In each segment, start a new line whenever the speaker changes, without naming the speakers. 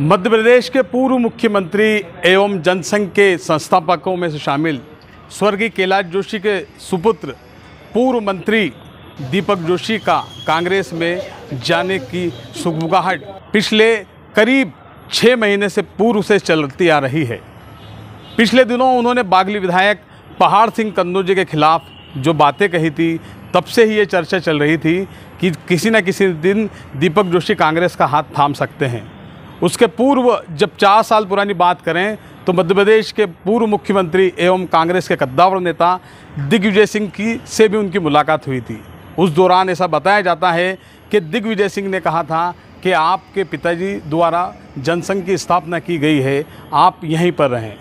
मध्य प्रदेश के पूर्व मुख्यमंत्री एवं जनसंघ के संस्थापकों में से शामिल स्वर्गीय कैलाश जोशी के सुपुत्र पूर्व मंत्री दीपक जोशी का कांग्रेस में जाने की सुगबुगाहट पिछले करीब छः महीने से पूर्व से चलती आ रही है पिछले दिनों उन्होंने बागली विधायक पहाड़ सिंह कन्नौजी के खिलाफ जो बातें कही थी तब से ही ये चर्चा चल रही थी कि किसी न किसी दिन दीपक जोशी कांग्रेस का हाथ थाम सकते हैं उसके पूर्व जब चार साल पुरानी बात करें तो मध्य प्रदेश के पूर्व मुख्यमंत्री एवं कांग्रेस के कद्दावर नेता दिग्विजय सिंह की से भी उनकी मुलाकात हुई थी उस दौरान ऐसा बताया जाता है कि दिग्विजय सिंह ने कहा था कि आपके पिताजी द्वारा जनसंघ की स्थापना की गई है आप यहीं पर रहें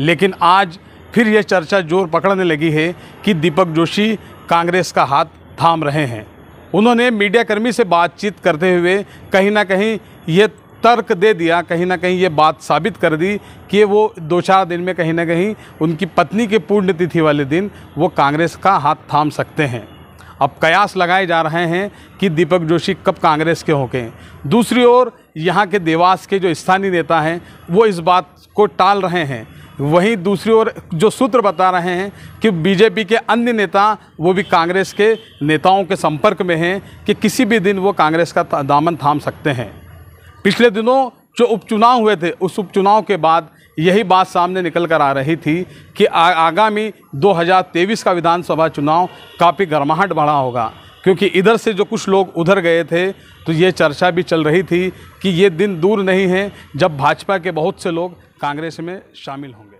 लेकिन आज फिर यह चर्चा जोर पकड़ने लगी है कि दीपक जोशी कांग्रेस का हाथ थाम रहे हैं उन्होंने मीडियाकर्मी से बातचीत करते हुए कहीं ना कहीं यह तर्क दे दिया कहीं ना कहीं ये बात साबित कर दी कि वो दो चार दिन में कहीं ना कहीं उनकी पत्नी के पुण्यतिथि वाले दिन वो कांग्रेस का हाथ थाम सकते हैं अब कयास लगाए जा रहे हैं कि दीपक जोशी कब कांग्रेस के होंगे दूसरी ओर यहाँ के देवास के जो स्थानीय नेता हैं वो इस बात को टाल रहे हैं वहीं दूसरी ओर जो सूत्र बता रहे हैं कि बीजेपी के अन्य नेता वो भी कांग्रेस के नेताओं के संपर्क में हैं कि किसी भी दिन वो कांग्रेस का दामन थाम सकते हैं पिछले दिनों जो उपचुनाव हुए थे उस उपचुनाव के बाद यही बात सामने निकल कर आ रही थी कि आगामी 2023 का विधानसभा चुनाव काफ़ी गर्माहट बढ़ा होगा क्योंकि इधर से जो कुछ लोग उधर गए थे तो ये चर्चा भी चल रही थी कि ये दिन दूर नहीं है जब भाजपा के बहुत से लोग कांग्रेस में शामिल होंगे